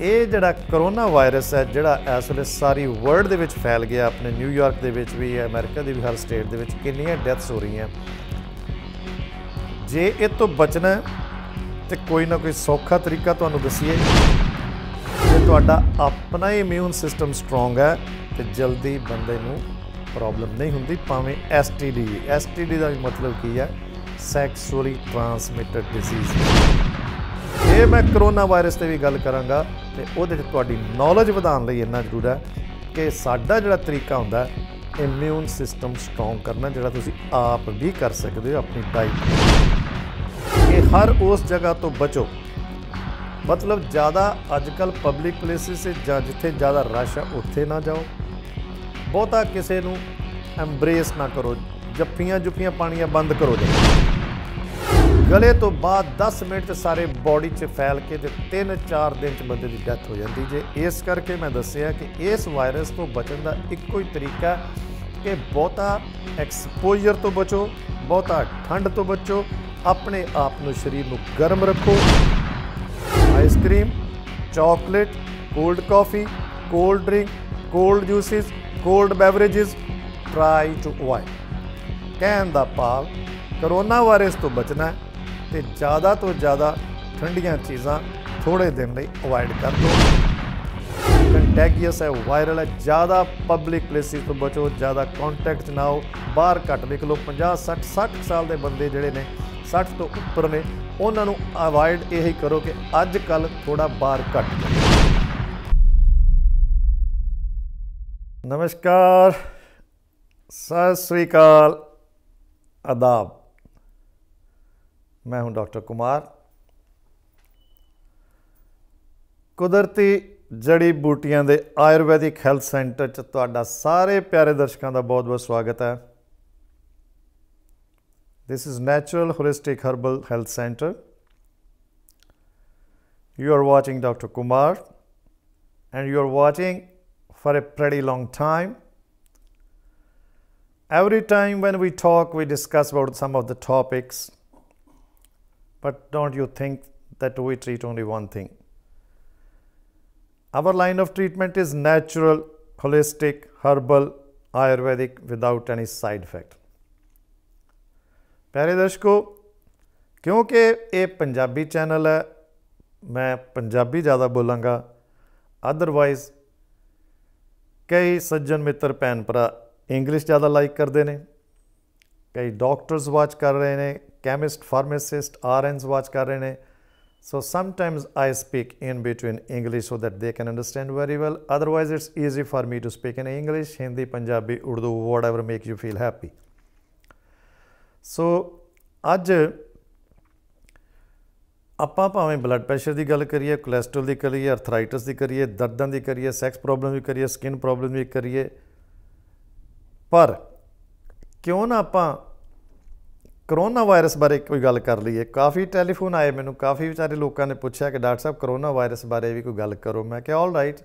ਇਹ ਜਿਹੜਾ corona virus ਹੈ ਜਿਹੜਾ ਇਸ ਵੇਲੇ ਸਾਰੀ ਵਰਲਡ ਦੇ ਵਿੱਚ ਫੈਲ ਗਿਆ ਆਪਣੇ ਨਿਊਯਾਰਕ ਦੇ ਵਿੱਚ ਵੀ ਹੈ ਅਮਰੀਕਾ ਦੇ ਵੀ ਹਰ ਸਟੇਟ ਦੇ ਵਿੱਚ ਕਿੰਨੀਆਂ ਡੈਥਸ ਹੋ ਰਹੀਆਂ ਜੇ ਇਹ ਤੋਂ ਬਚਣਾ ਤੇ ਕੋਈ ਨਾ ਕੋਈ ਸੌਖਾ ਤਰੀਕਾ ਤੁਹਾਨੂੰ ਦਸੀਏ ਜੇ ਤੁਹਾਡਾ ਆਪਣਾ ਹੀ ਇਮਿਊਨ ਸਿਸਟਮ ਸਟਰੋਂਗ ਹੈ ਤੇ ਜਲਦੀ ਬੰਦੇ ਨੂੰ ਪ੍ਰੋਬਲਮ ਨਹੀਂ ਹੁੰਦੀ ਭਾਵੇਂ ਐਸਟੀਡੀ ਐਸਟੀਡੀ ਦਾ ਮਤਲਬ ਕੀ ਹੈ ਸੈਕਸੂਅਲੀ ਟ੍ਰਾਂਸਮਿਟਡ ਡਿਸੀਜ਼ ਜੇ ਮੈਂ ਕਰੋਨਾ ਵਾਇਰਸ ਤੇ ਵੀ ਗੱਲ ਕਰਾਂਗਾ ਤੇ ਉਹਦੇ ਤੇ ਤੁਹਾਡੀ ਨੌਲੇਜ ਵਧਾਉਣ ਲਈ ਇੰਨਾ ਜ਼ਰੂਰ ਹੈ ਕਿ ਸਾਡਾ ਜਿਹੜਾ ਤਰੀਕਾ ਹੁੰਦਾ ਇਮਿਊਨ ਸਿਸਟਮ ਸਟਰੋਂਗ ਕਰਨਾ ਜਿਹੜਾ ਤੁਸੀਂ ਆਪ ਵੀ ਕਰ ਸਕਦੇ ਹੋ ਆਪਣੀ ਡਾਈਟ ਇਹ ਹਰ ਉਸ ਜਗ੍ਹਾ ਤੋਂ ਬਚੋ ਮਤਲਬ ਜ਼ਿਆਦਾ ਅੱਜਕੱਲ ਪਬਲਿਕ ਪਲੇਸਿਸ ਜਾਂ ਜਿੱਥੇ ਜ਼ਿਆਦਾ ਰਸ਼ ਹੈ ਉੱਥੇ ਨਾ ਜਾਓ ਬਹੁਤਾ ਕਿਸੇ ਨੂੰ ਐਮਬ੍ਰੇਸ ਨਾ ਕਰੋ ਜੱਫੀਆਂ ਜੁਫੀਆਂ ਪਾਣੀਆਂ ਬੰਦ ਕਰੋ ਜੀ ਗਲੇ ਤੋਂ ਬਾਅਦ 10 ਮਿੰਟ ਸਾਰੇ ਬਾਡੀ 'ਚ ਫੈਲ ਕੇ ਤੇ 3-4 ਦਿਨ 'ਚ ਬੰਦੇ ਦੀ ਡੈਥ ਹੋ ਜਾਂਦੀ ਜੇ ਇਸ ਕਰਕੇ ਮੈਂ ਦੱਸਿਆ ਕਿ ਇਸ ਵਾਇਰਸ ਤੋਂ ਬਚਣ ਦਾ ਇੱਕੋ ਹੀ ਤਰੀਕਾ ਕਿ ਬਹੁਤਾ ਐਕਸਪੋਜ਼ਰ ਤੋਂ ਬਚੋ ਬਹੁਤਾ ਠੰਡ ਤੋਂ ਬਚੋ ਆਪਣੇ ਆਪ ਨੂੰ ਸਰੀਰ ਨੂੰ ਗਰਮ ਰੱਖੋ ice cream chocolate cold coffee cold drink cold juices cold beverages try to avoid ਕਹਿਣ ਦਾ ਭਾਵ ਕਰੋਨਾ ਵਾਇਰਸ ਤੋਂ ਬਚਣਾ ਹੈ ਤੇ ਜ਼ਿਆਦਾ ਤੋਂ ਜ਼ਿਆਦਾ ਠੰਡੀਆਂ ਚੀਜ਼ਾਂ ਥੋੜੇ ਦਿਨ ਲਈ ਅਵਾਇਡ ਕਰ ਦਿਓ ਕੰਟੈਗੀਅਸ ਹੈ ਵਾਇਰਲ ਹੈ ਜ਼ਿਆਦਾ ਪਬਲਿਕ ਪਲੇਸਿਸ ਤੋਂ ਬਚੋ ਜ਼ਿਆਦਾ ਕੰਟੈਕਟ ਨਾ ਹੋ ਬਾਹਰ ਘੱਟ ਨਿਕਲੋ 50 60 60 ਸਾਲ ਦੇ ਬੰਦੇ ਜਿਹੜੇ ਨੇ 60 ਤੋਂ ਉੱਪਰ ਨੇ ਉਹਨਾਂ ਨੂੰ ਅਵਾਇਡ ਇਹੀ ਕਰੋ ਕਿ ਅੱਜ ਕੱਲ ਥੋੜਾ ਬਾਹਰ ਘੱਟ ਨਮਸਕਾਰ ਸਤਿ ਸ੍ਰੀ ਅਕਾਲ ਆਦਾਬ मैं हूं डॉक्टर कुमार ਕੁਦਰਤੀ ਜੜੀ ਬੂਟੀਆਂ ਦੇ ਆਯੁਰਵੈਦਿਕ ਹੈਲਥ ਸੈਂਟਰ 'ਚ ਤੁਹਾਡਾ ਸਾਰੇ ਪਿਆਰੇ ਦਰਸ਼ਕਾਂ ਦਾ ਬਹੁਤ-ਬਹੁਤ ਸਵਾਗਤ ਹੈ This is Natural Holistic Herbal Health Center. You are watching Dr. Kumar and you are watching for a pretty long time. Every time when we talk, we discuss about some of the topics But don't you think that we treat only one thing? Our line of treatment is natural, holistic, herbal, Ayurvedic without any side effect प्यारे दर्शकों क्योंकि ये Punjabi channel है मैं पंजाबी ज़्यादा बोलांगा otherwise कई सज्जन मित्र भैन भरा इंग्लिश ज़्यादा लाइक करते हैं कई डॉक्टर्स वाच कर रहे हैं chemist, pharmacist, RNs watch kar rahe ne. So sometimes I speak in between English so that they can understand very well. Otherwise, it's easy for me to speak in English, Hindi, Punjabi, Urdu, whatever makes you feel happy. ਸੋ ਅੱਜ ਆਪਾਂ ਭਾਵੇਂ blood pressure ਦੀ ਗੱਲ ਕਰੀਏ cholesterol ਦੀ ਕਰੀਏ arthritis ਦੀ ਕਰੀਏ ਦਰਦਾਂ ਦੀ ਕਰੀਏ sex problem ਵੀ ਕਰੀਏ ਸਕਿਨ ਪ੍ਰੋਬਲਮ ਵੀ ਕਰੀਏ ਪਰ ਕਿਉਂ ਨਾ ਆਪਾਂ ਕਰੋਨਾ ਵਾਇਰਸ ਬਾਰੇ ਕੋਈ ਗੱਲ ਕਰ ਲਈਏ ਕਾਫੀ ਟੈਲੀਫੋਨ ਆਏ ਮੈਨੂੰ ਕਾਫੀ ਵਿਚਾਰੇ ਲੋਕਾਂ ਨੇ ਪੁੱਛਿਆ ਕਿ ਡਾਕਟਰ ਸਾਹਿਬ ਕਰੋਨਾ ਵਾਇਰਸ ਬਾਰੇ ਵੀ ਕੋਈ ਗੱਲ ਕਰੋ ਮੈਂ ਕਿਹਾ ਆਲ ਰਾਈਟ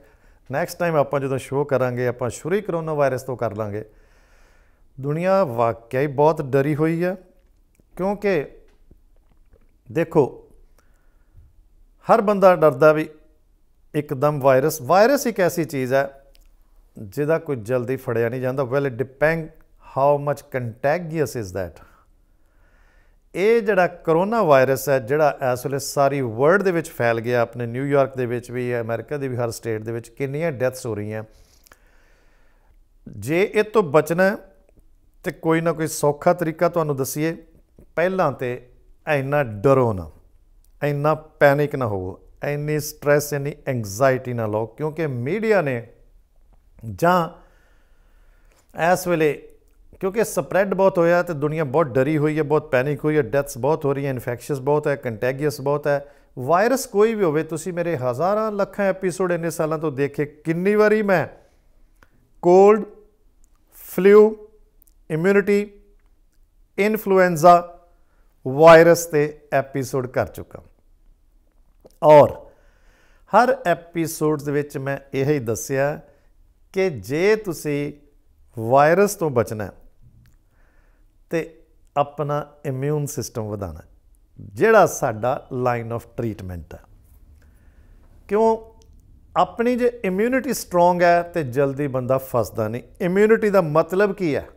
ਨੈਕਸਟ ਟਾਈਮ ਆਪਾਂ ਜਦੋਂ ਸ਼ੋਅ ਕਰਾਂਗੇ ਆਪਾਂ ਸ਼ੁਰੂ ਹੀ ਕਰੋਨਾ ਵਾਇਰਸ ਤੋਂ ਕਰ ਲਾਂਗੇ ਦੁਨੀਆ ਵਾਕਿਆ ਹੀ ਬਹੁਤ ਡਰੀ ਹੋਈ ਹੈ ਕਿਉਂਕਿ ਦੇਖੋ ਹਰ ਬੰਦਾ ਡਰਦਾ ਵੀ ਇੱਕਦਮ ਵਾਇਰਸ ਵਾਇਰਸ ਇੱਕ ਐਸੀ ਚੀਜ਼ ਹੈ ਜਿਹਦਾ ਕੋਈ ਜਲਦੀ ਫੜਿਆ ਨਹੀਂ ਜਾਂਦਾ well it depend how much contagious is that ਇਹ ਜਿਹੜਾ ਕਰੋਨਾ ਵਾਇਰਸ ਹੈ ਜਿਹੜਾ ਇਸ ਵੇਲੇ ਸਾਰੀ ਵਰਲਡ ਦੇ ਵਿੱਚ ਫੈਲ ਗਿਆ ਆਪਣੇ ਨਿਊਯਾਰਕ ਦੇ ਵਿੱਚ ਵੀ ਅਮਰੀਕਾ ਦੇ ਵੀ ਹਰ ਸਟੇਟ ਦੇ ਵਿੱਚ ਕਿੰਨੀਆਂ ਡੈਥਸ ਹੋ ਰਹੀਆਂ ਜੇ ਇਹ ਤੋਂ ਬਚਣਾ ਤੇ ਕੋਈ ਨਾ ਕੋਈ ਸੌਖਾ ਤਰੀਕਾ ਤੁਹਾਨੂੰ ਦਸੀਏ ਪਹਿਲਾਂ ਤੇ ਐਨਾ ਡਰੋ ਨਾ ਐਨਾ ਪੈਨਿਕ ਨਾ ਹੋਵੋ ਐਨੀ ਸਟ्रेस ਐਨੀ ਐਂਗਜ਼ਾਇਟੀ ਨਾ ਲਓ ਕਿਉਂਕਿ ਮੀਡੀਆ ਨੇ ਜਾਂ ਇਸ ਵੇਲੇ ਕਿਉਂਕਿ ਸਪਰੈਡ ਬਹੁਤ ਹੋਇਆ ਤੇ ਦੁਨੀਆ ਬਹੁਤ ਡਰੀ ਹੋਈ ਹੈ ਬਹੁਤ ਪੈਨਿਕ ਹੋਈ ਹੈ ਡੈਥਸ ਬਹੁਤ ਹੋ ਰਹੀਆਂ ਇਨਫੈਕਸ਼ਨਸ ਬਹੁਤ ਹੈ ਕੰਟੈਗੀਅਸ ਬਹੁਤ ਹੈ ਵਾਇਰਸ ਕੋਈ ਵੀ ਹੋਵੇ ਤੁਸੀਂ ਮੇਰੇ ਹਜ਼ਾਰਾਂ ਲੱਖਾਂ ਐਪੀਸੋਡ ਇੰਨੇ ਸਾਲਾਂ ਤੋਂ ਦੇਖੇ ਕਿੰਨੀ ਵਾਰੀ ਮੈਂ cold flu immunity influenza virus ਤੇ ਐਪੀਸੋਡ ਕਰ ਚੁੱਕਾ ਔਰ ਹਰ ਐਪੀਸੋਡਸ ਦੇ ਵਿੱਚ ਮੈਂ ਇਹ ਹੀ ਦੱਸਿਆ ਕਿ ਜੇ ਤੁਸੀਂ ਵਾਇਰਸ ਤੋਂ ਬਚਣਾ ਹੈ ਤੇ ਆਪਣਾ ਇਮਿਊਨ ਸਿਸਟਮ ਵਧਾਣਾ ਜਿਹੜਾ ਸਾਡਾ ਲਾਈਨ ਆਫ ਟ੍ਰੀਟਮੈਂਟ ਹੈ ਕਿਉਂ ਆਪਣੀ ਜੇ ਇਮਿਊਨਿਟੀ ਸਟਰੋਂਗ ਹੈ ਤੇ ਜਲਦੀ ਬੰਦਾ ਫਸਦਾ ਨਹੀਂ ਇਮਿਊਨਿਟੀ ਦਾ ਮਤਲਬ ਕੀ ਹੈ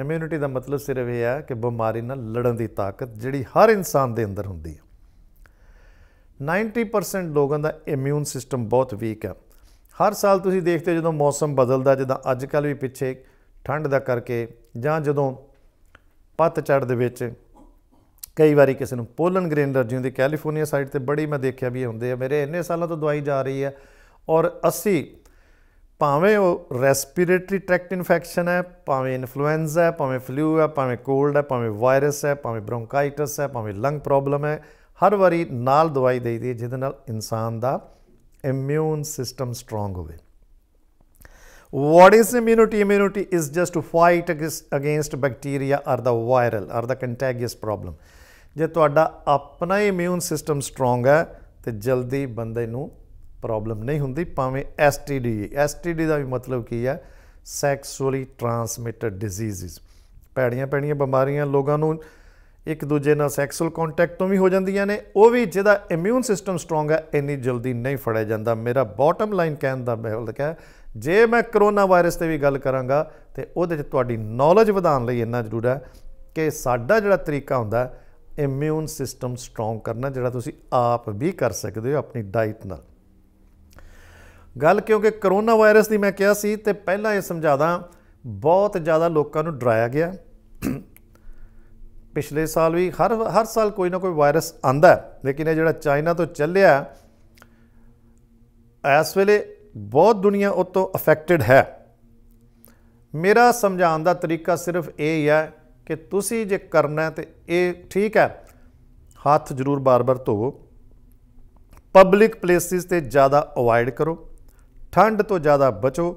ਇਮਿਊਨਿਟੀ ਦਾ ਮਤਲਬ ਸਿਰਫ ਇਹ ਹੈ ਕਿ ਬਿਮਾਰੀ ਨਾਲ ਲੜਨ ਦੀ ਤਾਕਤ ਜਿਹੜੀ ਹਰ ਇਨਸਾਨ ਦੇ ਅੰਦਰ ਹੁੰਦੀ ਹੈ 90% ਲੋਕਾਂ ਦਾ ਇਮਿਊਨ ਸਿਸਟਮ ਬਹੁਤ ਵੀਕ ਹੈ ਹਰ ਸਾਲ ਤੁਸੀਂ ਦੇਖਦੇ ਜਦੋਂ ਮੌਸਮ ਬਦਲਦਾ ਜਿੱਦਾਂ ਅੱਜ ਕੱਲ ਵੀ ਪਿੱਛੇ ਠੰਡ ਦਾ ਕਰਕੇ ਜਾਂ ਜਦੋਂ ਪਤਝੜ ਦੇ ਵਿੱਚ ਕਈ ਵਾਰੀ ਕਿਸੇ ਨੂੰ ਪੋਲਨ ਗ੍ਰੇਨ ਅਲਰਜੀ ਹੁੰਦੀ ਕੈਲੀਫੋਰਨੀਆ ਸਾਈਡ ਤੇ ਬੜੀ ਮੈਂ ਦੇਖਿਆ ਵੀ ਹੁੰਦੇ ਆ ਮੇਰੇ ਇੰਨੇ ਸਾਲਾਂ ਤੋਂ ਦਵਾਈ ਜਾ ਰਹੀ ਹੈ ਔਰ ਅਸੀਂ ਭਾਵੇਂ ਉਹ ਰੈਸਪੀਰੇਟਰੀ ਟ੍ਰੈਕਟ ਇਨਫੈਕਸ਼ਨ ਹੈ ਭਾਵੇਂ ਇਨਫਲੂਐਂਜ਼ਾ ਹੈ ਭਾਵੇਂ ਫਲੂ ਹੈ ਭਾਵੇਂ ਕੋਲਡ ਹੈ ਭਾਵੇਂ ਵਾਇਰਸ ਹੈ ਭਾਵੇਂ ਬ੍ਰੌਂਕਾਈਟਿਸ ਹੈ ਭਾਵੇਂ ਲੰਗ ਪ੍ਰੋਬਲਮ ਹੈ ਹਰ ਵਾਰੀ ਨਾਲ ਦਵਾਈ ਦੇਈਦੀ ਜਿਹਦੇ ਨਾਲ ਇਨਸਾਨ ਦਾ ਇਮਿਊਨ ਸਿਸਟਮ ਸਟਰੋਂਗ ਹੋਵੇ What is immunity? Immunity is just to fight against bacteria or the viral or the contagious problem. ਜੇ ਤੁਹਾਡਾ ਆਪਣਾ ਹੀ ਇਮਿਊਨ ਸਿਸਟਮ ਸਟਰੋਂਗ ਹੈ ਤੇ ਜਲਦੀ ਬੰਦੇ ਨੂੰ ਪ੍ਰੋਬਲਮ ਨਹੀਂ ਹੁੰਦੀ ਭਾਵੇਂ ਐਸਟੀਡੀ ਐਸਟੀਡੀ ਦਾ ਵੀ ਮਤਲਬ ਕੀ ਹੈ ਸੈਕਸੂਅਲੀ ਟ੍ਰਾਂਸਮਿਟਡ ਡਿਜ਼ੀਜ਼ਸ ਪੈੜੀਆਂ ਪੈੜੀਆਂ ਬਿਮਾਰੀਆਂ ਲੋਕਾਂ ਨੂੰ ਇੱਕ ਦੂਜੇ ਨਾਲ ਸੈਕਸੂਅਲ ਕੰਟੈਕਟ ਤੋਂ ਵੀ ਹੋ ਜਾਂਦੀਆਂ ਨੇ ਉਹ ਵੀ ਜਿਹਦਾ ਇਮਿਊਨ ਸਿਸਟਮ ਸਟਰੋਂਗ ਹੈ ਇੰਨੀ ਜਲਦੀ ਨਹੀਂ ਫੜਿਆ ਜਾਂਦਾ ਮੇਰਾ ਬਾਟਮ ਲਾਈਨ ਕਹਿਣ ਦਾ ਮਤਲਬ ਹੈ ਜੇ ਮੈਂ ਕਰੋਨਾ ਵਾਇਰਸ ਤੇ ਵੀ ਗੱਲ ਕਰਾਂਗਾ ਤੇ ਉਹਦੇ 'ਚ ਤੁਹਾਡੀ ਨੌਲੇਜ ਵਧਾਉਣ ਲਈ ਇੰਨਾ ਜ਼ਰੂਰ ਹੈ ਕਿ ਸਾਡਾ ਜਿਹੜਾ ਤਰੀਕਾ ਹੁੰਦਾ ਇਮਿਊਨ ਸਿਸਟਮ ਸਟਰੋਂਗ ਕਰਨਾ ਜਿਹੜਾ ਤੁਸੀਂ ਆਪ ਵੀ ਕਰ ਸਕਦੇ ਹੋ ਆਪਣੀ ਡਾਈਟ ਨਾਲ ਗੱਲ ਕਿਉਂਕਿ ਕਰੋਨਾ ਵਾਇਰਸ ਦੀ ਮੈਂ ਕਿਹਾ ਸੀ ਤੇ ਪਹਿਲਾਂ ਇਹ ਸਮਝਾਦਾ ਬਹੁਤ ਜ਼ਿਆਦਾ ਲੋਕਾਂ ਨੂੰ ਡਰਾਇਆ ਗਿਆ ਪਿਛਲੇ ਸਾਲ ਵੀ ਹਰ ਹਰ ਸਾਲ ਕੋਈ ਨਾ ਕੋਈ ਵਾਇਰਸ ਆਂਦਾ ਲੇਕਿਨ ਇਹ ਜਿਹੜਾ ਚਾਈਨਾ ਤੋਂ ਚੱਲਿਆ ਐਸ ਵੇਲੇ ਬਹੁਤ ਦੁਨੀਆ ਉਹ ਤੋਂ ਅਫੈਕਟਡ ਹੈ ਮੇਰਾ ਸਮਝਾਉਣ ਦਾ ਤਰੀਕਾ ਸਿਰਫ ਇਹ ਹੈ ਕਿ ਤੁਸੀਂ ਜੇ ਕਰਨਾ ਤੇ ਇਹ ਠੀਕ ਹੈ ਹੱਥ ਜ਼ਰੂਰ ਬਾਰ-ਬਾਰ ਧੋਵੋ ਪਬਲਿਕ ਪਲੇਸਿਸ ਤੇ ਜ਼ਿਆਦਾ ਅਵੋਇਡ ਕਰੋ ਠੰਡ ਤੋਂ ਜ਼ਿਆਦਾ ਬਚੋ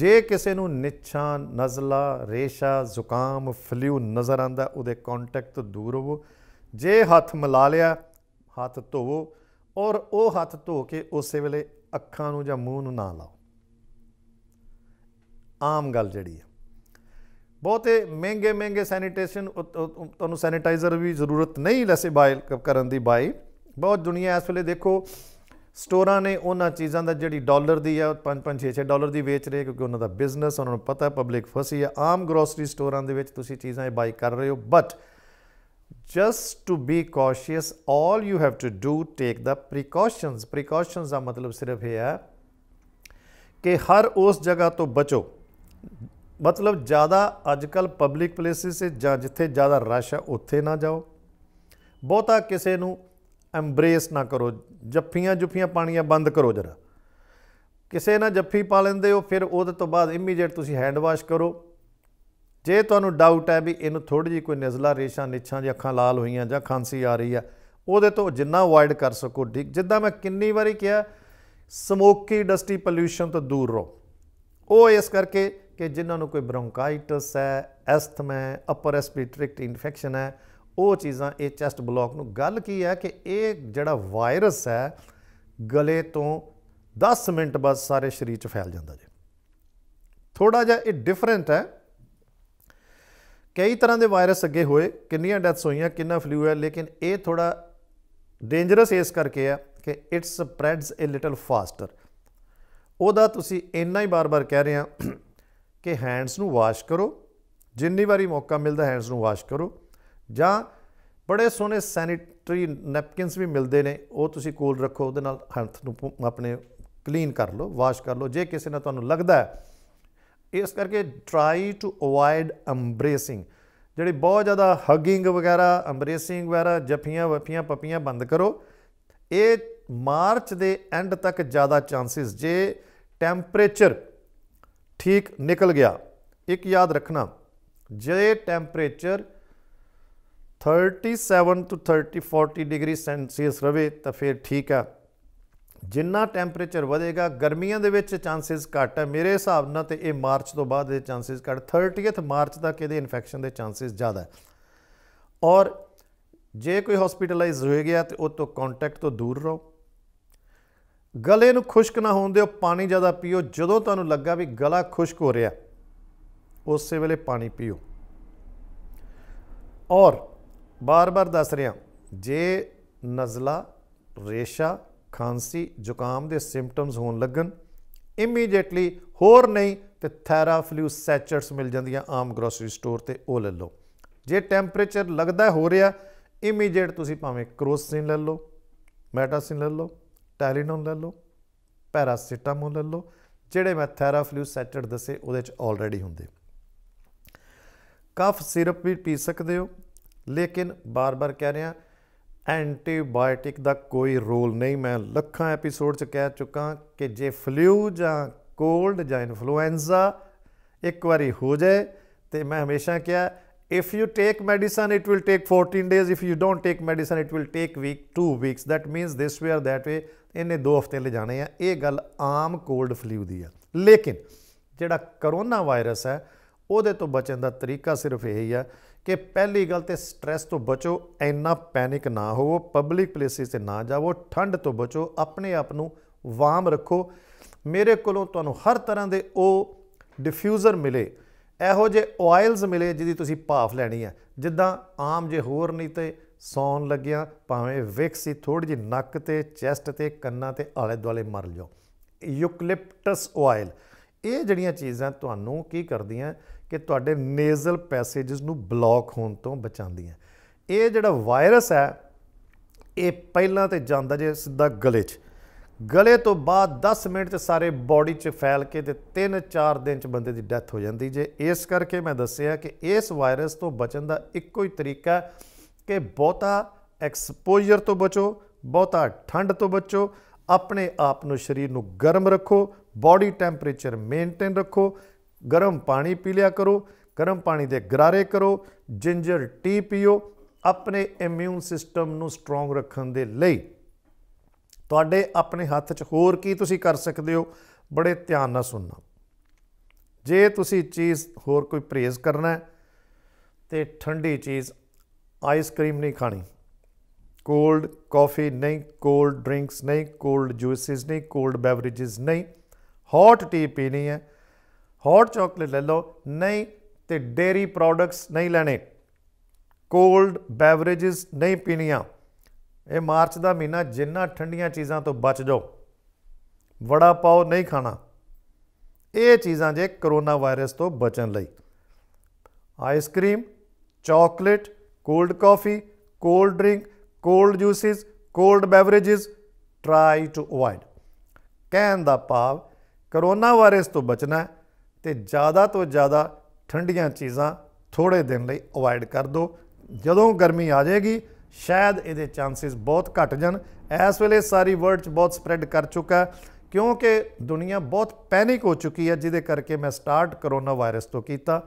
ਜੇ ਕਿਸੇ ਨੂੰ ਨਿਛਾਂ ਨਜ਼ਲਾ ਰੇਸ਼ਾ ਜ਼ੁਕਾਮ ਫਲੂ ਨਜ਼ਰ ਆਂਦਾ ਉਹਦੇ ਕੰਟੈਕਟ ਤੋਂ ਦੂਰ ਹੋਵੋ ਜੇ ਹੱਥ ਮਿਲਾ ਲਿਆ ਹੱਥ ਧੋਵੋ ਔਰ ਉਹ ਹੱਥ ਧੋ ਕੇ ਉਸੇ ਵੇਲੇ ਅੱਖਾਂ ਨੂੰ ਜਾਂ ਮੂੰਹ ਨੂੰ ਨਾ ਲਾਓ ਆਮ ਗੱਲ ਜਿਹੜੀ ਹੈ ਬਹੁਤੇ ਮਹਿੰਗੇ ਮਹਿੰਗੇ ਸੈਨੀਟੇਸ਼ਨ ਤੁਹਾਨੂੰ ਸੈਨੀਟਾਈਜ਼ਰ ਵੀ ਜ਼ਰੂਰਤ ਨਹੀਂ ਲੈਸੇ ਬਾਇਲ ਕਰਨ ਦੀ ਬਾਈ ਬਹੁਤ ਦੁਨੀਆ ਇਸ ਵੇਲੇ ਦੇਖੋ ਸਟੋਰਾਂ ਨੇ ਉਹਨਾਂ ਚੀਜ਼ਾਂ ਦਾ ਜਿਹੜੀ ਡਾਲਰ ਦੀ ਹੈ 5-5 6-6 ਡਾਲਰ ਦੀ ਵੇਚ ਰਹੇ ਕਿਉਂਕਿ ਉਹਨਾਂ ਦਾ ਬਿਜ਼ਨਸ ਉਹਨਾਂ ਨੂੰ ਪਤਾ ਹੈ ਪਬਲਿਕ ਫਸੀ ਆ ਆਮ ਗਰੋਸਰੀ ਸਟੋਰਾਂ ਦੇ ਵਿੱਚ ਤੁਸੀਂ ਚੀਜ਼ਾਂ ਇਹ ਬਾਈ ਕਰ ਰਹੇ ਹੋ but just to be cautious all you have to do take the precautions precautions ਦਾ ਮਤਲਬ ਸਿਰਫ ਇਹ ਹੈ ਕਿ ਹਰ ਉਸ ਜਗ੍ਹਾ ਤੋਂ ਬਚੋ ਮਤਲਬ ਜ਼ਿਆਦਾ ਅੱਜਕੱਲ ਪਬਲਿਕ ਪਲੇਸਿਸ ਸੇ ਜਾਂ ਜਿੱਥੇ ਜ਼ਿਆਦਾ ਰਸ਼ ਹੈ ਉੱਥੇ ਨਾ ਜਾਓ ਬਹੁਤਾ ਕਿਸੇ ਨੂੰ ਐਮਬ੍ਰੇਸ ਨਾ ਕਰੋ ਜੱਫੀਆਂ ਜੁਫੀਆਂ ਪਾਣੀਆਂ ਬੰਦ ਕਰੋ ਜਰਾ ਕਿਸੇ ਨਾਲ ਜੱਫੀ ਪਾ ਲੈਂਦੇ ਹੋ ਫਿਰ ਉਹਦੇ ਤੋਂ ਬਾਅਦ ਇਮੀਡੀਏਟ ਤੁਸੀਂ ਹੈਂਡ ਵਾਸ਼ ਕਰੋ ਜੇ ਤੁਹਾਨੂੰ ਡਾਊਟ ਹੈ ਵੀ ਇਹਨੂੰ ਥੋੜੀ ਜੀ ਕੋਈ ਨਜ਼ਲਾ ਰੇਸ਼ਾ ਨਿਛਾਂ ਜਾਂ ਅੱਖਾਂ ਲਾਲ ਹੋਈਆਂ ਜਾਂ ਖਾਂਸੀ ਆ ਰਹੀ ਆ ਉਹਦੇ ਤੋਂ ਜਿੰਨਾ ਅਵੋਇਡ ਕਰ ਸਕੋ ਠੀਕ ਜਿੱਦਾਂ ਮੈਂ ਕਿੰਨੀ ਵਾਰੀ ਕਿਹਾ ਸਮੋਕੀ ਡਸਟੀ ਪੋਲੂਸ਼ਨ ਤੋਂ ਦੂਰ ਰਹੋ ਉਹ ਇਸ ਕਰਕੇ ਕਿ ਜਿਨ੍ਹਾਂ ਨੂੰ ਕੋਈ ਬ੍ਰੌਂਕਾਈਟਿਸ ਹੈ ਐਸਥਮਾ ਅਪਰ ਰੈਸਪੀਟ੍ਰਿਕਟ ਇਨਫੈਕਸ਼ਨ ਹੈ ਉਹ ਚੀਜ਼ਾਂ ਇਹ ਚੈਸਟ ਬਲੌਕ ਨੂੰ ਗੱਲ ਕੀ ਹੈ ਕਿ ਇਹ ਜਿਹੜਾ ਵਾਇਰਸ ਹੈ ਗਲੇ ਤੋਂ 10 ਮਿੰਟ ਬਾਅਦ ਸਾਰੇ ਸਰੀਰ 'ਚ ਫੈਲ ਜਾਂਦਾ ਜੀ ਥੋੜਾ ਜਿਹਾ ਇਹ ਡਿਫਰੈਂਟ ਹੈ ਕਈ ਤਰ੍ਹਾਂ ਦੇ ਵਾਇਰਸ ਅੱਗੇ ਹੋਏ ਕਿੰਨੀਆਂ ਡੈਥਸ ਹੋਈਆਂ ਕਿੰਨਾ ਫਲੂ ਹੈ ਲੇਕਿਨ ਇਹ ਥੋੜਾ ਡੇਂਜਰਸ ਇਸ ਕਰਕੇ ਆ ਕਿ it spreads a little faster ਉਹਦਾ ਤੁਸੀਂ ਇੰਨਾ ਹੀ ਬਾਰ-ਬਾਰ ਕਹਿ ਰਹੇ ਆ ਕਿ ਹੈਂਡਸ ਨੂੰ ਵਾਸ਼ ਕਰੋ ਜਿੰਨੀ ਵਾਰੀ ਮੌਕਾ ਮਿਲਦਾ ਹੈਂਡਸ ਨੂੰ ਵਾਸ਼ ਕਰੋ ਜਾਂ ਬੜੇ ਸੋਹਣੇ ਸੈਨੀਟਰੀ ਨੈਪਕਿਨਸ ਵੀ ਮਿਲਦੇ ਨੇ ਉਹ ਤੁਸੀਂ ਕੋਲ ਰੱਖੋ ਉਹਦੇ ਨਾਲ ਹੱਥ ਨੂੰ ਆਪਣੇ ਕਲੀਨ ਕਰ ਲਓ ਵਾਸ਼ ਕਰ ਲਓ ਜੇ ਕਿਸੇ ਨਾਲ ਤੁਹਾਨੂੰ ਲੱਗਦਾ ਹੈ ਇਸ ਕਰਕੇ ਟਰਾਈ ਟੂ ਅਵੋਇਡ ਐਮਬ੍ਰੇਸਿੰਗ ਜਿਹੜੇ ਬਹੁਤ ਜ਼ਿਆਦਾ ਹੱਗਿੰਗ ਵਗੈਰਾ ਐਮਬ੍ਰੇਸਿੰਗ ਵਗੈਰਾ ਜਫੀਆਂ ਵਫੀਆਂ ਪਪੀਆਂ ਬੰਦ ਕਰੋ ਇਹ ਮਾਰਚ ਦੇ ਐਂਡ ਤੱਕ ਜ਼ਿਆਦਾ ਚਾਂਸਸ ਜੇ ਟੈਂਪਰੇਚਰ ਠੀਕ ਨਿਕਲ ਗਿਆ ਇੱਕ ਯਾਦ ਰੱਖਣਾ ਜੇ ਟੈਂਪਰੇਚਰ 37 ਤੋਂ 30 40 ਡਿਗਰੀ ਸੈਲਸੀਅਸ ਰਵੇ ਤਾਂ ਫਿਰ ਠੀਕ ਆ ਜਿੰਨਾ ਟੈਂਪਰੇਚਰ ਵਧੇਗਾ ਗਰਮੀਆਂ ਦੇ ਵਿੱਚ ਚਾਂਸਸ ਘੱਟ ਹੈ ਮੇਰੇ ਹਿਸਾਬ ਨਾਲ ਤੇ ਇਹ ਮਾਰਚ ਤੋਂ ਬਾਅਦ ਦੇ ਚਾਂਸਸ ਘੱਟ 30th ਮਾਰਚ ਤੱਕ ਇਹਦੇ ਇਨਫੈਕਸ਼ਨ ਦੇ ਚਾਂਸਸ ਜ਼ਿਆਦਾ ਔਰ ਜੇ ਕੋਈ ਹਸਪੀਟਲਾਈਜ਼ ਹੋ ਗਿਆ ਤੇ ਉਹ ਤੋਂ ਕੰਟੈਕਟ ਤੋਂ ਦੂਰ ਰਹੋ ਗਲੇ ਨੂੰ ਖੁਸ਼ਕ ਨਾ ਹੋਣ ਦਿਓ ਪਾਣੀ ਜ਼ਿਆਦਾ ਪੀਓ ਜਦੋਂ ਤੁਹਾਨੂੰ ਲੱਗਾ ਵੀ ਗਲਾ ਖੁਸ਼ਕ ਹੋ ਰਿਹਾ ਉਸੇ ਵੇਲੇ ਪਾਣੀ ਪੀਓ ਔਰ ਬਾਰ-ਬਾਰ ਦੱਸ ਰਿਹਾ ਜੇ ਨਜ਼ਲਾ ਰੇਸ਼ਾ ਖਾਂਸੀ ਜ਼ੁਕਾਮ ਦੇ ਸਿੰਪਟਮਸ ਹੋਣ ਲੱਗਣ ਇਮੀਡੀਏਟਲੀ ਹੋਰ ਨਹੀਂ ਤੇ ਥੈਰਾਫਲੂ ਸੈਚਰਸ ਮਿਲ ਜਾਂਦੀਆਂ ਆਮ ਗਰੋਸਰੀ ਸਟੋਰ ਤੇ ਉਹ ਲੈ ਲਓ ਜੇ ਟੈਂਪਰੇਚਰ ਲੱਗਦਾ ਹੋ ਰਿਹਾ ਇਮੀਡੀਏਟ ਤੁਸੀਂ ਭਾਵੇਂ ਕਰੋਸਿਨ ਲੈ ਲਓ ਮੈਟਾਸਿਨ ਲੈ ਲਓ ਟੈਲੀਨੋਨ ਲੈ ਲਓ ਪੈਰਾਸੀਟਾਮੋਲ ਲੈ ਲਓ ਜਿਹੜੇ ਮੈਂ ਥੈਰਾਫਲੂ ਸੈਚਰਡ ਦੱਸੇ ਉਹਦੇ ਚ ਆਲਰੇਡੀ ਹੁੰਦੇ ਕਫ ਸਿਰਪ ਵੀ ਪੀ ਸਕਦੇ ਹੋ ਲੇਕਿਨ ਬਾਰ-ਬਾਰ ਕਹਿ ਰਿਹਾ ਐਂਟੀਬਾਇਓਟਿਕ ਦਾ ਕੋਈ ਰੋਲ ਨਹੀਂ ਮੈਂ ਲੱਖਾਂ ਐਪੀਸੋਡ 'ਚ ਕਹਿ ਚੁੱਕਾ ਕਿ ਜੇ ਫਲੂ ਜਾਂ ਕੋਲਡ ਜਾਂ ਇਨਫਲੂਐਂਜ਼ਾ ਇੱਕ ਵਾਰੀ ਹੋ ਜਾਏ ਤੇ ਮੈਂ ਹਮੇਸ਼ਾ ਕਿਹਾ if you take medicine it will take 14 days if you don't take medicine it will take week 2 weeks that means this where that way ਇਹਨੇ 2 ਹਫ਼ਤੇ ਲੈ ਜਾਣੇ ਆ ਇਹ ਗੱਲ ਆਮ ਕੋਲਡ ਫਲੂ ਦੀ ਆ ਲੇਕਿਨ ਜਿਹੜਾ ਕਰੋਨਾ ਵਾਇਰਸ ਹੈ ਉਹਦੇ ਤੋਂ ਬਚਣ ਦਾ ਤਰੀਕਾ ਸਿਰਫ ਇਹ ਹੀ ਆ ਕਿ ਪਹਿਲੀ ਗੱਲ ਤੇ ਸਟ्रेस ਤੋਂ ਬਚੋ ਐਨਾ ਪੈਨਿਕ ਨਾ ਹੋਵੋ ਪਬਲਿਕ ਪਲੇਸਿਸ ਤੇ ਨਾ ਜਾਵੋ ਠੰਡ ਤੋਂ ਬਚੋ ਆਪਣੇ ਆਪ ਨੂੰ ਵਾਰਮ ਰੱਖੋ ਮੇਰੇ ਕੋਲੋਂ ਤੁਹਾਨੂੰ ਹਰ ਤਰ੍ਹਾਂ ਦੇ ਉਹ ਡਿਫਿਊਜ਼ਰ ਮਿਲੇ ਇਹੋ ਜੇ ਆਇਲਸ ਮਿਲੇ ਜਿਹਦੀ ਤੁਸੀਂ ਭਾਫ ਲੈਣੀ ਹੈ ਜਿੱਦਾਂ ਆਮ ਜੇ ਹੋਰ ਨਹੀਂ ਤੇ ਸੌਣ ਲੱਗਿਆ ਭਾਵੇਂ ਵਿਕਸ ਹੀ ਥੋੜੀ ਜੀ ਨੱਕ ਤੇ ਚੈਸਟ ਤੇ ਕੰਨਾਂ ਤੇ ਆਲੇ ਦੁਆਲੇ ਮਰ ਲਿਓ ਯੂਕਲਿਪਟਸ ਆਇਲ ਇਹ ਜਿਹੜੀਆਂ ਚੀਜ਼ਾਂ ਤੁਹਾਨੂੰ ਕੀ ਕਰਦੀਆਂ ਕਿ ਤੁਹਾਡੇ ਨੇਜ਼ਲ ਪੈਸੇजेस ਨੂੰ ਬਲੌਕ ਹੋਣ ਤੋਂ ਬਚਾਉਂਦੀਆਂ ਇਹ ਜਿਹੜਾ ਵਾਇਰਸ ਹੈ ਇਹ ਪਹਿਲਾਂ ਤੇ ਜਾਂਦਾ ਜੇ ਸਿੱਧਾ ਗਲੇ 'ਚ ਗਲੇ ਤੋਂ ਬਾਅਦ 10 ਮਿੰਟ 'ਚ ਸਾਰੇ ਬਾਡੀ 'ਚ ਫੈਲ ਕੇ ਤੇ 3-4 ਦਿਨ 'ਚ ਬੰਦੇ ਦੀ ਡੈਥ ਹੋ ਜਾਂਦੀ ਜੇ ਇਸ ਕਰਕੇ ਮੈਂ ਦੱਸਿਆ ਕਿ ਇਸ ਵਾਇਰਸ ਤੋਂ ਬਚਣ ਦਾ ਇੱਕੋ ਹੀ ਤਰੀਕਾ ਕਿ ਬਹੁਤਾ ਐਕਸਪੋਜ਼ਰ ਤੋਂ ਬਚੋ ਬਹੁਤਾ ਠੰਡ ਤੋਂ ਬਚੋ ਆਪਣੇ ਆਪ ਨੂੰ ਸਰੀਰ ਨੂੰ ਗਰਮ ਰੱਖੋ ਬਾਡੀ ਟੈਂਪਰੇਚਰ ਮੇਨਟੇਨ ਰੱਖੋ ਗਰਮ ਪਾਣੀ ਪੀ ਲਿਆ ਕਰੋ ਗਰਮ ਪਾਣੀ ਦੇ ਗਰਾਰੇ ਕਰੋ ਜਿੰਜਰ ਟੀ ਪੀਓ ਆਪਣੇ ਇਮਿਊਨ ਸਿਸਟਮ ਨੂੰ ਸਟਰੋਂਗ ਰੱਖਣ ਦੇ ਲਈ ਤੁਹਾਡੇ ਆਪਣੇ ਹੱਥ 'ਚ ਹੋਰ ਕੀ ਤੁਸੀਂ ਕਰ ਸਕਦੇ ਹੋ ਬੜੇ ਧਿਆਨ ਨਾਲ ਸੁਣਨਾ ਜੇ ਤੁਸੀਂ ਚੀਜ਼ ਹੋਰ ਕੋਈ ਪ੍ਰੇਜ਼ ਕਰਨਾ ਤੇ ਠੰਡੀ ਚੀਜ਼ ਆਈਸਕ੍ਰੀਮ ਨਹੀਂ ਖਾਣੀ ਕੋਲਡ ਕਾਫੀ ਨਹੀਂ ਕੋਲਡ ਡਰਿੰਕਸ ਨਹੀਂ ਕੋਲਡ ਜੂਸਸ ਨਹੀਂ ਕੋਲਡ ਬੈਵਰੇजेस ਨਹੀਂ ਹੌਟ ਟੀ ਪੀਣੀ ਹੈ ਹੌਟ ਚਾਕਲੇਟ ਲੈ ਲਓ ਨਹੀਂ ਤੇ ਡੇਰੀ ਪ੍ਰੋਡਕਟਸ ਨਹੀਂ ਲੈਣੇ ਕੋਲਡ ਬੈਵਰੇजेस ਨਹੀਂ ਪੀਣੀਆਂ ਇਹ ਮਾਰਚ ਦਾ ਮਹੀਨਾ ਜਿੰਨਾ ਠੰਡੀਆਂ ਚੀਜ਼ਾਂ ਤੋਂ ਬਚ ਜਾਓ ਵੜਾ ਪਾਓ ਨਹੀਂ ਖਾਣਾ ਇਹ ਚੀਜ਼ਾਂ ਜੇ ਕਰੋਨਾ ਵਾਇਰਸ ਤੋਂ ਬਚਣ ਲਈ ice cream chocolate cold coffee cold drink cold juices cold beverages try to avoid ਕਹਿਣ ਦਾ ਭਾਵ ਕਰੋਨਾ ਵਾਇਰਸ ਤੋਂ ਬਚਣਾ ਤੇ ਜ਼ਿਆਦਾ ਤੋਂ ਜ਼ਿਆਦਾ ਠੰਡੀਆਂ ਚੀਜ਼ਾਂ ਥੋੜੇ ਦਿਨ ਲਈ ਅਵੋਇਡ ਕਰ ਦਿਓ ਜਦੋਂ ਗਰਮੀ ਆ ਜਾਏਗੀ ਸ਼ਾਇਦ ਇਹਦੇ ਚਾਂਸਸ ਬਹੁਤ ਘਟ ਜਾਣ ਇਸ ਵੇਲੇ ਸਾਰੀ ਵਰਲਡ 'ਚ ਬਹੁਤ ਸਪਰੈਡ ਕਰ ਚੁੱਕਾ ਕਿਉਂਕਿ ਦੁਨੀਆ ਬਹੁਤ ਪੈਨਿਕ ਹੋ ਚੁੱਕੀ ਹੈ ਜਿਹਦੇ ਕਰਕੇ ਮੈਂ ਸਟਾਰਟ ਕਰੋਨਾ ਵਾਇਰਸ ਤੋਂ ਕੀਤਾ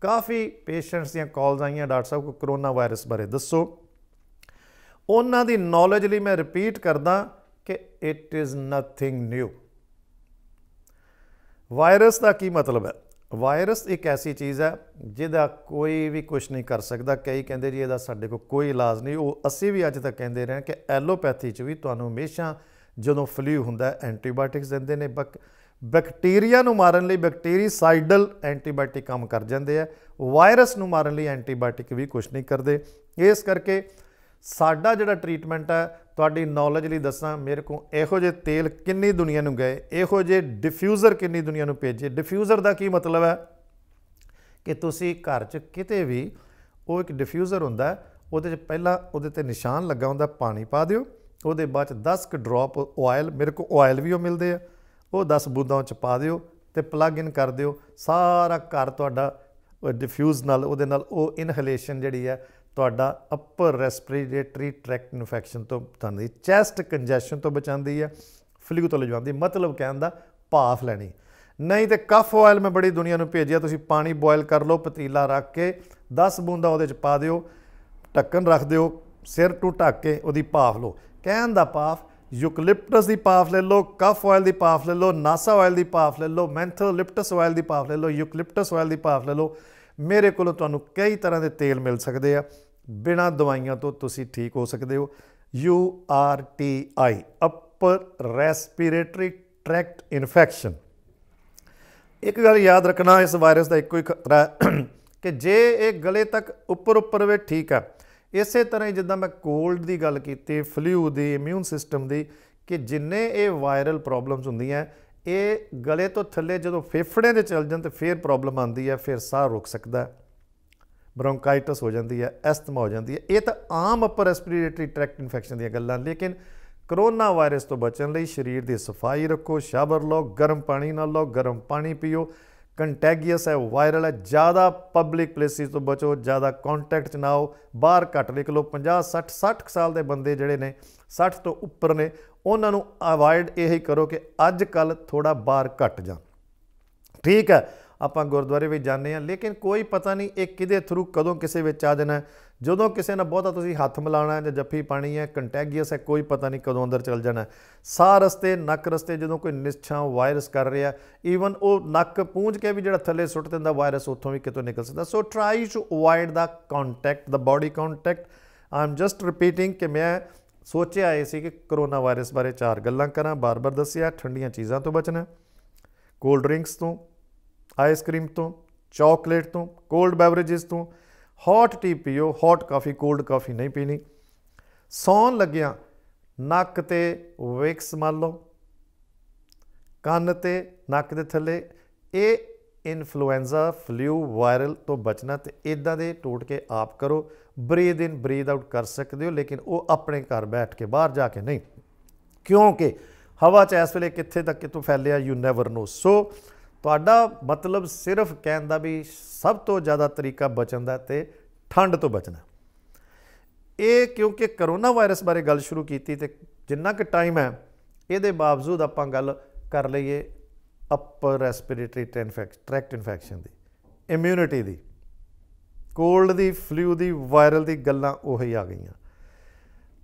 ਕਾਫੀ ਪੇਸ਼ੈਂਟਸ ਦੀਆਂ ਕਾਲਸ ਆਈਆਂ ਡਾਕਟਰ ਸਾਹਿਬ ਕੋ ਕਰੋਨਾ ਵਾਇਰਸ ਬਾਰੇ ਦੱਸੋ ਉਹਨਾਂ ਦੀ ਨੌਲੇਜ ਲਈ ਮੈਂ ਰਿਪੀਟ ਕਰਦਾ ਕਿ it is nothing new virus ਦਾ ਕੀ ਮਤਲਬ ਹੈ ਵਾਇਰਸ ਇੱਕ ਐਸੀ ਚੀਜ਼ ਹੈ ਜਿਹਦਾ ਕੋਈ ਵੀ ਕੁਝ ਨਹੀਂ ਕਰ ਸਕਦਾ ਕਈ ਕਹਿੰਦੇ ਜੀ ਇਹਦਾ ਸਾਡੇ ਕੋਲ ਕੋਈ ਇਲਾਜ ਨਹੀਂ ਉਹ ਅਸੀਂ ਵੀ ਅੱਜ ਤੱਕ ਕਹਿੰਦੇ ਰਹੇ ਕਿ ਐਲੋਪੈਥੀ 'ਚ ਵੀ ਤੁਹਾਨੂੰ ਹਮੇਸ਼ਾ ਜਦੋਂ ਫਲੂ ਹੁੰਦਾ ਐਂਟੀਬਾਇਓਟਿਕਸ ਦਿੰਦੇ ਨੇ ਬਕ ਬੈਕਟੀਰੀਆ ਨੂੰ ਮਾਰਨ ਲਈ ਬੈਕਟੀਰੀਸਾਈਡਲ ਐਂਟੀਬਾਇਓਟਿਕ ਕੰਮ ਕਰ ਜਾਂਦੇ ਆ ਵਾਇਰਸ ਨੂੰ ਮਾਰਨ ਲਈ ਐਂਟੀਬਾਇਓਟਿਕ ਵੀ ਕੁਝ ਨਹੀਂ ਕਰਦੇ ਇਸ ਕਰਕੇ ਸਾਡਾ ਜਿਹੜਾ ਟ੍ਰੀਟਮੈਂਟ ਹੈ ਤੁਹਾਡੀ ਨੌਲੇਜ ਲਈ ਦੱਸਾਂ ਮੇਰੇ ਕੋ ਇਹੋ ਜੇ ਤੇਲ ਕਿੰਨੀ ਦੁਨੀਆ ਨੂੰ ਗਏ ਇਹੋ ਜੇ ਡਿਫਿਊਜ਼ਰ ਕਿੰਨੀ ਦੁਨੀਆ ਨੂੰ ਭੇਜੇ ਡਿਫਿਊਜ਼ਰ ਦਾ ਕੀ ਮਤਲਬ ਹੈ ਕਿ ਤੁਸੀਂ ਘਰ 'ਚ ਕਿਤੇ ਵੀ ਉਹ ਇੱਕ ਡਿਫਿਊਜ਼ਰ ਹੁੰਦਾ ਉਹਦੇ 'ਚ ਪਹਿਲਾਂ ਉਹਦੇ ਤੇ ਨਿਸ਼ਾਨ ਲੱਗਾ ਹੁੰਦਾ ਪਾਣੀ ਪਾ ਦਿਓ ਉਹਦੇ ਬਾਅਦ 'ਚ 10 ਕ ਡ੍ਰੌਪ ਆਇਲ ਮੇਰੇ ਕੋ ਆਇਲ ਵੀ ਉਹ ਮਿਲਦੇ ਆ ਉਹ 10 ਬੂੰਦਾਂ 'ਚ ਪਾ ਦਿਓ ਤੇ ਪਲੱਗ ਇਨ ਕਰ ਦਿਓ ਸਾਰਾ ਘਰ ਤੁਹਾਡਾ ਡਿਫਿਊਜ਼ ਨਾਲ ਉਹਦੇ ਨਾਲ ਉਹ ਇਨਹਲੇਸ਼ਨ ਜਿਹੜੀ ਹੈ ਤੁਹਾਡਾ ਅਪਰ ਰੈਸਪੀਰੇਟਰੀ ਟ੍ਰੈਕਟ ਇਨਫੈਕਸ਼ਨ ਤੋਂ ਬਚਾਉਂਦੀ ਚੈਸਟ ਕੰਜੈਸ਼ਨ ਤੋਂ ਬਚਾਉਂਦੀ ਹੈ ਫਲੂ ਤੋਂ ਲਿਜਾਉਂਦੀ ਮਤਲਬ ਕਹਿਣ ਦਾ ਭਾਫ ਲੈਣੀ ਨਹੀਂ ਤੇ ਕਫ ਆਇਲ ਮੈਂ ਬੜੀ ਦੁਨੀਆ ਨੂੰ ਭੇਜਿਆ ਤੁਸੀਂ ਪਾਣੀ ਬੋਇਲ ਕਰ ਲਓ ਪਤੀਲਾ ਰੱਖ ਕੇ 10 ਬੂੰਦਾਂ ਉਹਦੇ ਚ ਪਾ ਦਿਓ ਢੱਕਣ ਰੱਖ ਦਿਓ ਸਿਰ ਟੂ ਢੱਕ ਕੇ ਉਹਦੀ ਭਾਫ ਲਓ ਕਹਿਣ ਦਾ ਭਾਫ ਯੂਕਲਿਪਟਸ ਦੀ ਪਾਫ ਲੈ ਲਓ ਕਫ ਆਇਲ ਦੀ ਪਾਫ ਲੈ ਲਓ ਨਾਸਾ ਆਇਲ ਦੀ ਪਾਫ ਲੈ ਲਓ ਮੈਂਥਲ ਲਿਪਟਸ ਆਇਲ ਦੀ ਪਾਫ ਲੈ ਲਓ ਯੂਕਲਿਪਟਸ ਆਇਲ ਦੀ ਪਾਫ ਲੈ ਲਓ ਮੇਰੇ ਕੋਲ ਤੁਹਾਨੂੰ ਕਈ ਤਰ੍ਹਾਂ ਦੇ ਤੇਲ ਮਿਲ ਸਕਦੇ ਆ ਬਿਨਾ ਦਵਾਈਆਂ ਤੋਂ ਤੁਸੀਂ ਠੀਕ ਹੋ ਸਕਦੇ ਹੋ U R T I upper respiratory tract infection ਇੱਕ ਗੱਲ ਯਾਦ ਰੱਖਣਾ ਇਸ ਵਾਇਰਸ ਦਾ ਇੱਕੋ ਹੀ ਖਤਰਾ ਕਿ ਜੇ ਇਹ ਗਲੇ ਤੱਕ ਉੱਪਰ ਉੱਪਰ ਵੇ ਠੀਕ ਆ ਇਸੇ ਤਰ੍ਹਾਂ ਹੀ ਜਿੱਦਾਂ ਮੈਂ ਕੋਲਡ ਦੀ ਗੱਲ ਕੀਤੀ ਫਲੂ ਦੀ ਇਮਿਊਨ ਸਿਸਟਮ ਦੀ ਕਿ ਜਿੰਨੇ ਇਹ ਵਾਇਰਲ ਪ੍ਰੋਬਲਮਸ ਹੁੰਦੀਆਂ ਇਹ ਗਲੇ ਤੋਂ ਥੱਲੇ ਜਦੋਂ ਫੇਫੜੇ ਦੇ ਚੱਲ ਜਾਂਦੇ ਤੇ ਫੇਰ ਪ੍ਰੋਬਲਮ ਆਉਂਦੀ ਹੈ ਫਿਰ ਸਾਹ ਰੁਕ ਸਕਦਾ ਬ੍ਰੌਂਕਾਈਟਿਸ ਹੋ ਜਾਂਦੀ ਹੈ ਐਸਥਮਾ ਹੋ ਜਾਂਦੀ ਹੈ ਇਹ ਤਾਂ ਆਮ ਅਪਰ ਰੈਸਪੀਰੇਟਰੀ ਟ੍ਰੈਕਟ ਇਨਫੈਕਸ਼ਨ ਦੀਆਂ ਗੱਲਾਂ ਲੇਕਿਨ ਕਰੋਨਾ ਵਾਇਰਸ ਤੋਂ ਬਚਣ ਲਈ ਸਰੀਰ ਦੀ ਸਫਾਈ ਰੱਖੋ ਸ਼ਾਵਰ ਲਓ ਗਰਮ ਪਾਣੀ ਨਾਲ ਲਓ ਗਰਮ ਪਾਣੀ ਪੀਓ ਕੰਟੈਗੀਅਸ ਹੈ ਵਾਇਰਲ ਹੈ ਜ਼ਿਆਦਾ ਪਬਲਿਕ ਪਲੇਸਿਸ ਤੋਂ ਬਚੋ ਜ਼ਿਆਦਾ ਕੰਟੈਕਟ 'ਚ ਨਾ ਹੋ ਬਾਹਰ ਘੱਟ ਨਿਕਲੋ 50 60 60 ਸਾਲ ਦੇ ਬੰਦੇ ਜਿਹੜੇ ਨੇ 60 ਤੋਂ ਉੱਪਰ ਨੇ ਉਹਨਾਂ ਨੂੰ ਅਵਾਇਡ ਇਹ ਹੀ ਕਰੋ ਕਿ ਅੱਜ ਕੱਲ ਥੋੜਾ ਬਾਹਰ ਘਟ ਜਾਣ ਠੀਕ ਹੈ ਆਪਾਂ ਗੁਰਦੁਆਰੇ ਵੀ ਜਾਂਦੇ ਆ ਲੇਕਿਨ ਕੋਈ ਪਤਾ ਨਹੀਂ ਇਹ ਕਿਦੇ ਥਰੂ ਕਦੋਂ ਕਿਸੇ ਵਿੱਚ ਆ ਜਾਣਾ ਜਦੋਂ ਕਿਸੇ ਨਾਲ ਬਹੁਤਾ ਤੁਸੀਂ ਹੱਥ ਮਿਲਾਣਾ ਜਾਂ ਜੱਫੀ ਪਾਣੀ ਹੈ ਕੰਟੈਗੀਅਸ ਹੈ ਕੋਈ ਪਤਾ ਨਹੀਂ ਕਦੋਂ ਅੰਦਰ ਚਲ ਜਾਣਾ ਸਾਹ ਰਸਤੇ ਨੱਕ ਰਸਤੇ ਜਦੋਂ ਕੋਈ ਨਿਸ਼ਚਾ ਵਾਇਰਸ ਕਰ ਰਿਹਾ ਈਵਨ ਉਹ ਨੱਕ ਪੂੰਝ ਕੇ ਵੀ ਜਿਹੜਾ ਥੱਲੇ ਸੁੱਟ ਦਿੰਦਾ ਵਾਇਰਸ ਉੱਥੋਂ ਵੀ ਕਿਤੋਂ ਨਿਕਲ ਸਕਦਾ ਸੋ ਟਰਾਈ ਟੂ ਅਵਾਇਡ ਦਾ ਕੰਟੈਕਟ ਦਾ ਬਾਡੀ ਕੰਟੈਕਟ ਆਮ ਜਸਟ ਰਿਪੀਟਿੰਗ ਕਿ ਮੈਂ ਸੋਚਿਆ ਇਹ ਸੀ ਕਿ ਕਰੋਨਾ ਵਾਇਰਸ ਬਾਰੇ ਚਾਰ ਗੱਲਾਂ ਕਰਾਂ ਬਾਰ-ਬਾਰ ਦੱਸਿਆ ਠੰਡੀਆਂ ਚੀਜ਼ਾਂ ਤੋਂ ਬਚਣਾ ਕੋਲਡ ਡਰਿੰਕਸ ਤੋਂ ਆਈਸਕ੍ਰੀਮ ਤੋਂ ਚਾਕਲੇਟ ਤੋਂ ਕੋਲਡ ਬੈਵਰੇजेस ਤੋਂ ਹੌਟ ਟੀ ਪੀਓ ਹੌਟ ਕਾਫੀ ਕੋਲਡ ਕਾਫੀ ਨਹੀਂ ਪੀਣੀ ਸੌਣ ਲੱਗਿਆਂ ਨੱਕ ਤੇ ਵਿਕਸ ਮਲ ਲਓ ਕੰਨ ਤੇ ਨੱਕ ਦੇ ਥੱਲੇ ਇਹ ਇਨਫਲੂਐਂਜ਼ਾ ਫਲੂ ਵਾਇਰਲ ਤੋਂ ਬਚਣਾ ਤੇ ਇਦਾਂ ਦੇ ਟੋਟਕੇ ਆਪ ਕਰੋ ਬਰੀਦ ਇਨ ਬਰੀਦ ਆਊਟ ਕਰ ਸਕਦੇ ਹੋ ਲੇਕਿਨ ਉਹ ਆਪਣੇ ਘਰ ਬੈਠ ਕੇ ਬਾਹਰ ਜਾ ਕੇ ਨਹੀਂ ਕਿਉਂਕਿ ਹਵਾ 'ਚ ਇਸ ਵੇਲੇ ਕਿੱਥੇ ਤੱਕ ਕਿਤੋਂ ਫੈਲਿਆ ਯੂ ਨੈਵਰ ਨੋ ਸੋ ਤੁਹਾਡਾ ਮਤਲਬ ਸਿਰਫ ਕਹਿਣ ਦਾ ਵੀ ਸਭ ਤੋਂ ਜ਼ਿਆਦਾ ਤਰੀਕਾ ਬਚਣ ਦਾ ਤੇ ਠੰਡ ਤੋਂ ਬਚਣਾ ਇਹ ਕਿਉਂਕਿ ਕਰੋਨਾ ਵਾਇਰਸ ਬਾਰੇ ਗੱਲ ਸ਼ੁਰੂ ਕੀਤੀ ਤੇ ਜਿੰਨਾ ਕਿ ਟਾਈਮ ਹੈ ਇਹਦੇ ਬਾਵਜੂਦ ਆਪਾਂ ਗੱਲ ਕਰ ਲਈਏ ਅਪਰ ਰੈਸਪੀਰੇਟਰੀ ਟ੍ਰੈਕਟ ਇਨਫੈਕਸ਼ਨ ਦੀ ਇਮਿਊਨਿਟੀ ਦੀ ਕੋਲਡ ਦੀ ਫਲੂ ਦੀ ਵਾਇਰਲ ਦੀ ਗੱਲਾਂ ਉਹੀ ਆ ਗਈਆਂ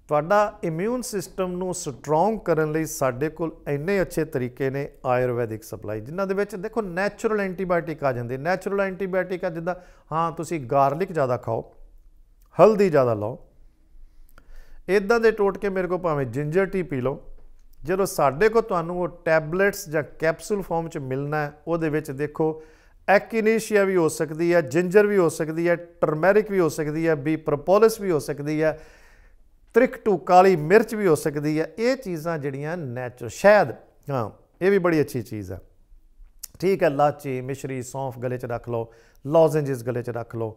ਤੁਹਾਡਾ ਇਮਿਊਨ ਸਿਸਟਮ ਨੂੰ ਸਟਰੋਂਗ ਕਰਨ ਲਈ ਸਾਡੇ ਕੋਲ ਇੰਨੇ ਅੱਛੇ ਤਰੀਕੇ ਨੇ ਆਯੁਰਵੈਦਿਕ ਸਪਲਾਈ ਜਿਨ੍ਹਾਂ ਦੇ ਵਿੱਚ ਦੇਖੋ ਨੈਚੁਰਲ ਐਂਟੀਬਾਇਓਟਿਕ ਆ ਜਾਂਦੇ ਨੈਚੁਰਲ ਐਂਟੀਬਾਇਓਟਿਕ ਆ ਜਿੱਦਾਂ ਹਾਂ ਤੁਸੀਂ ਗਾਰਲਿਕ ਜ਼ਿਆਦਾ ਖਾਓ ਹਲਦੀ ਜ਼ਿਆਦਾ ਲਾਓ ਇਦਾਂ ਦੇ ਟੋਟਕੇ ਮੇਰੇ ਕੋਲ ਭਾਵੇਂ ਜਿੰਜਰ ਟੀ ਪੀ ਲਓ ਜਦੋਂ ਸਾਡੇ ਕੋ ਤੁਹਾਨੂੰ ਉਹ ਟੈਬਲੇਟਸ ਜਾਂ ਕੈਪਸੂਲ ਫਾਰਮ 'ਚ ਮਿਲਣਾ ਹੈ ਉਹਦੇ ਵਿੱਚ ਦੇਖੋ ਐਕਿਨੇਸ਼ੀਆ ਵੀ ਹੋ ਸਕਦੀ ਹੈ ਜਿੰਜਰ ਵੀ ਹੋ ਸਕਦੀ ਹੈ ਟਰਮੈਰਿਕ ਵੀ ਹੋ ਸਕਦੀ ਹੈ ਬੀ ਪ੍ਰੋਪੋਲਿਸ ਵੀ ਹੋ ਸਕਦੀ ਹੈ ਤ੍ਰਿਕਟੂ ਕਾਲੀ ਮਿਰਚ ਵੀ ਹੋ ਸਕਦੀ ਹੈ ਇਹ ਚੀਜ਼ਾਂ ਜਿਹੜੀਆਂ ਨੇਚਰ ਸ਼ਾਇਦ ਹਾਂ ਇਹ ਵੀ ਬੜੀ ਅੱਛੀ ਚੀਜ਼ ਹੈ ਠੀਕ ਹੈ ਲਾਚੀ ਮਿਸ਼ਰੀ ਸੌਂਫ ਗਲੇ 'ਚ ਰੱਖ ਲਓ ਲੌਜ਼ੇਂਜਸ ਗਲੇ 'ਚ ਰੱਖ ਲਓ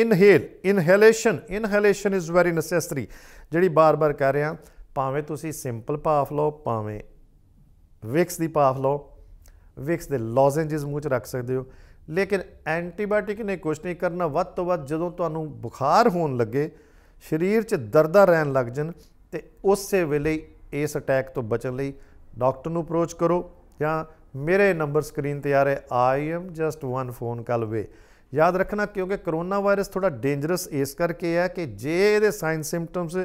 inhale inhalation inhalation is very necessary ਜਿਹੜੀ ਬਾਰ-ਬਾਰ ਕਹਿ ਰਿਹਾ ਭਾਵੇਂ ਤੁਸੀਂ ਸਿੰਪਲ ਪਾਫ ਲਓ ਭਾਵੇਂ ਵਿਕਸ ਦੀ ਪਾਫ ਲਓ ਵਿਕਸ ਦੇ ਲੋਜੈਂਜਸ ਮੂੰਹ 'ਚ ਰੱਖ ਸਕਦੇ ਹੋ ਲੇਕਿਨ ਐਂਟੀਬਾਇਓਟਿਕ ਨੇ ਕੁਝ ਨਹੀਂ ਕਰਨਾ ਵੱਧ ਤੋਂ ਵੱਧ ਜਦੋਂ ਤੁਹਾਨੂੰ ਬੁਖਾਰ ਹੋਣ ਲੱਗੇ ਸਰੀਰ 'ਚ ਦਰਦਾਂ ਰਹਿਣ ਲੱਗ ਜਨ ਤੇ ਉਸੇ ਵੇਲੇ ਇਸ ਅਟੈਕ ਤੋਂ ਬਚਣ ਲਈ ਡਾਕਟਰ ਨੂੰ ਅਪਰੋਚ ਕਰੋ ਜਾਂ ਮੇਰੇ ਨੰਬਰ ਸਕਰੀਨ ਤੇ ਆ ਰਹੇ I am just one phone call way ਯਾਦ ਰੱਖਣਾ ਕਿਉਂਕਿ ਕਰੋਨਾ ਵਾਇਰਸ ਥੋੜਾ ਡੇਂਜਰਸ ਇਸ ਕਰਕੇ ਹੈ ਕਿ ਜੇ ਇਹਦੇ ਸਾਈਨ ਸਿੰਪਟਮਸ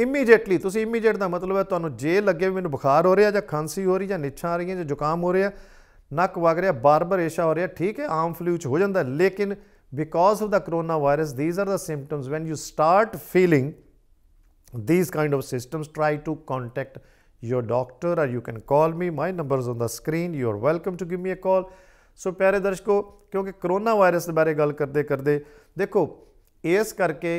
इमीजिएटली तो इमीजिएट का मतलब है तुम्हें जे लगे भी मैं बुखार हो रहा खांसी हो रही या निछा आ रही है जुकाम हो रहा नक् वग रहा बार बार रेशा हो रहा ठीक है आम फ्लू हो जाए लेकिन because of the corona virus these are the symptoms when you start feeling these kind of systems try to contact your doctor or you can call me my number on the screen you are welcome to give me a call so प्यारे दर्शकों क्योंकि corona virus बारे गल करते करते देखो इस करके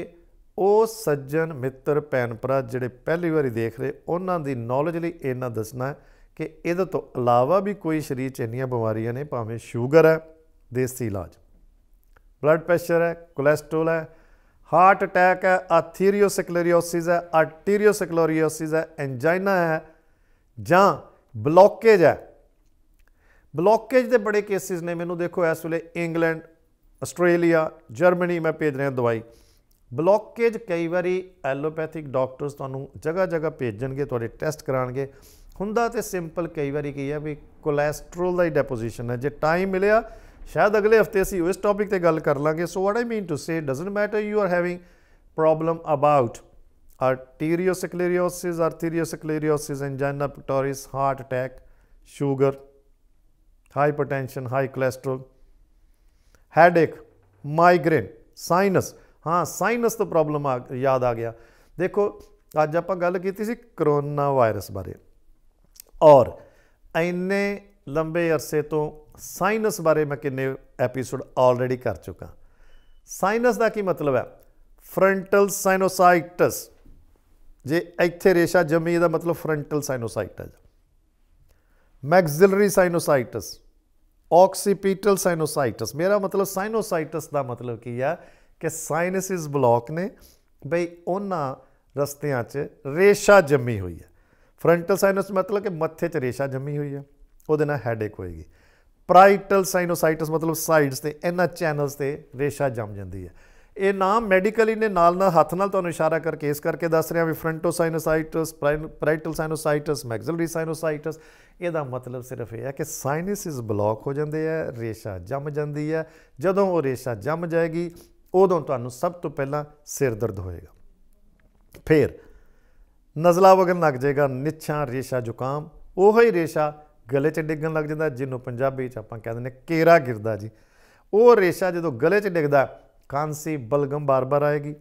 ਉਹ ਸੱਜਣ ਮਿੱਤਰ ਪੈਨਪਰਾ ਜਿਹੜੇ ਪਹਿਲੀ ਵਾਰੀ ਦੇਖ ਰਹੇ ਉਹਨਾਂ ਦੀ ਨੌਲੇਜ ਲਈ ਇਹਨਾਂ ਦੱਸਣਾ ਕਿ ਇਹਦੇ ਤੋਂ ਇਲਾਵਾ ਵੀ ਕੋਈ ਸਰੀਰ 'ਚ ਇੰਨੀਆਂ ਬਿਮਾਰੀਆਂ ਨੇ ਭਾਵੇਂ ਸ਼ੂਗਰ ਹੈ ਦੇਸੀ ਇਲਾਜ ਬਲੱਡ ਪ੍ਰੈਸ਼ਰ ਹੈ ਕੋਲੇਸਟ੍ਰੋਲ ਹੈ ਹਾਰਟ ਅਟੈਕ ਹੈ ਆਥੀਰੀਓਸਕਲੇਰੀਓਸਿਸ ਹੈ ਆਰਟੀਰੀਓਸਕਲੇਰੀਓਸਿਸ ਹੈ ਐਂਜਾਈਨਾ ਹੈ ਜਾਂ ਬਲੌਕੇਜ ਹੈ ਬਲੌਕੇਜ ਦੇ ਬੜੇ ਕੇਸਿਸ ਨੇ ਮੈਨੂੰ ਦੇਖੋ ਇਸ ਵੇਲੇ ਇੰਗਲੈਂਡ ਆਸਟ੍ਰੇਲੀਆ ਜਰਮਨੀ ਮੈਂ ਭੇਜ ਰਿਹਾ ਦਵਾਈ ਬਲੌਕੇਜ ਕਈ ਵਾਰੀ ਐਲੋਪੈਥਿਕ ਡਾਕਟਰਸ ਤੁਹਾਨੂੰ ਜਗ੍ਹਾ ਜਗ੍ਹਾ ਭੇਜਣਗੇ ਤੁਹਾਡੇ ਟੈਸਟ ਕਰਾਣਗੇ ਹੁੰਦਾ ਤੇ ਸਿੰਪਲ ਕਈ ਵਾਰੀ ਕੀ ਹੈ ਵੀ ਕੋਲੇਸਟ੍ਰੋਲ ਦਾ ਹੀ ਡੈਪੋਜੀਸ਼ਨ ਹੈ ਜੇ ਟਾਈਮ ਮਿਲਿਆ ਸ਼ਾਇਦ ਅਗਲੇ ਹਫਤੇ ਅਸੀਂ ਉਸ ਟੌਪਿਕ ਤੇ ਗੱਲ ਕਰ ਲਾਂਗੇ so what I mean to say doesn't matter you are having problem about arteriosclerosis, arteriosclerosis, angina pectoris, heart attack, sugar, hypertension, high cholesterol, headache, migraine, sinus. हाँ साइनस तो प्रॉब्लम आ याद आ गया देखो अज आप गल की करोना वायरस बारे और इन्ने लंबे अरसे तो साइनस बारे मैं किन्ने एपीसोड ऑलरेडी कर चुका साइनस का की मतलब है फ्रंटल साइनोसाइटस जे इतने रेशा जमी यदा मतलब फ्रंटल साइनोसाइटस मैगजिलरी साइनोसाइटस ऑक्सीपीटल साइनोसाइटस मेरा मतलब साइनोसाइटस का मतलब की है ਕਿ ਸਾਇਨਸਿਸ ਬਲੌਕ ਨੇ ਬਈ ਉਹਨਾਂ ਰਸਤਿਆਂ 'ਚ ਰੇਸ਼ਾ ਜੰਮੀ ਹੋਈ ਹੈ ਫਰੰਟਲ ਸਾਇਨਸ ਮਤਲਬ ਕਿ ਮੱਥੇ 'ਚ ਰੇਸ਼ਾ ਜੰਮੀ ਹੋਈ ਹੈ ਉਹਦੇ ਨਾਲ ਹੈਡੇਕ ਹੋਏਗੀ ਪ੍ਰਾਈਟਲ ਸਾਈਨੋਸਾਈਟਸ ਮਤਲਬ ਸਾਈਡਸ ਤੇ ਇਹਨਾਂ ਚੈਨਲਸ ਤੇ ਰੇਸ਼ਾ ਜੰਮ ਜਾਂਦੀ ਹੈ ਇਹ ਨਾਮ ਮੈਡੀਕਲੀ ਨੇ ਨਾਲ ਨਾਲ ਹੱਥ ਨਾਲ ਤੁਹਾਨੂੰ ਇਸ਼ਾਰਾ ਕਰਕੇ ਇਸ ਕਰਕੇ ਦੱਸ ਰਿਹਾ ਵੀ ਫਰੰਟੋਸਾਈਨੋਸਾਈਟਸ ਪ੍ਰਾਈਟਲ ਸਾਈਨੋਸਾਈਟਸ ਮੈਕਸਿਲਰੀ ਸਾਈਨੋਸਾਈਟਸ ਇਹਦਾ ਮਤਲਬ ਸਿਰਫ ਇਹ ਹੈ ਕਿ ਸਾਇਨਸਿਸ ਬਲੌਕ ਹੋ ਜਾਂਦੇ ਆ ਰੇਸ਼ਾ ਜੰਮ ਜਾਂਦੀ ਹੈ ਜਦੋਂ ਉਹ ਰੇਸ਼ਾ ਜੰਮ ਜਾਏਗੀ ਉਦੋਂ ਤੁਹਾਨੂੰ ਸਭ ਤੋਂ ਪਹਿਲਾਂ ਸਿਰ ਦਰਦ ਹੋਏਗਾ ਫਿਰ ਨਜ਼ਲਾ ਵਗਣ ਲੱਗ ਜਾਏਗਾ ਨਿਛਾਂ ਰੇਸ਼ਾ ਜ਼ੁਕਾਮ ਉਹ ਹੀ ਰੇਸ਼ਾ ਗਲੇ 'ਚ ਡਿੱਗਣ ਲੱਗ ਜਾਂਦਾ ਜਿਹਨੂੰ ਪੰਜਾਬੀ 'ਚ ਆਪਾਂ ਕਹਿੰਦੇ ਨੇ ਕੇਰਾ ਗਿਰਦਾ ਜੀ ਉਹ ਰੇਸ਼ਾ ਜਦੋਂ ਗਲੇ 'ਚ ਡਿੱਗਦਾ ਕਾਂਸੀ ਬਲਗਮ ਬਾਰ-ਬਾਰ ਆਏਗੀ